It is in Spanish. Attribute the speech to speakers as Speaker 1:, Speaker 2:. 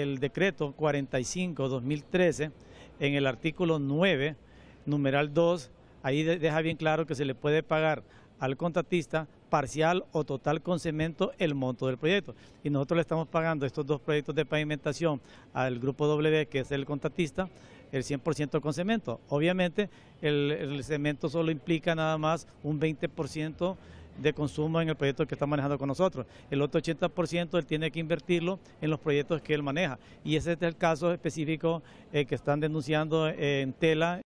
Speaker 1: el decreto 45-2013, en el artículo 9, numeral 2, ahí deja bien claro que se le puede pagar al contratista parcial o total con cemento el monto del proyecto. Y nosotros le estamos pagando estos dos proyectos de pavimentación al grupo W, que es el contratista, el 100% con cemento. Obviamente el, el, cemento solo implica nada más un 20% de consumo en el proyecto que está manejando con nosotros. El otro 80% él tiene que invertirlo en los proyectos que él maneja. Y ese es el caso específico eh, que están denunciando en tela.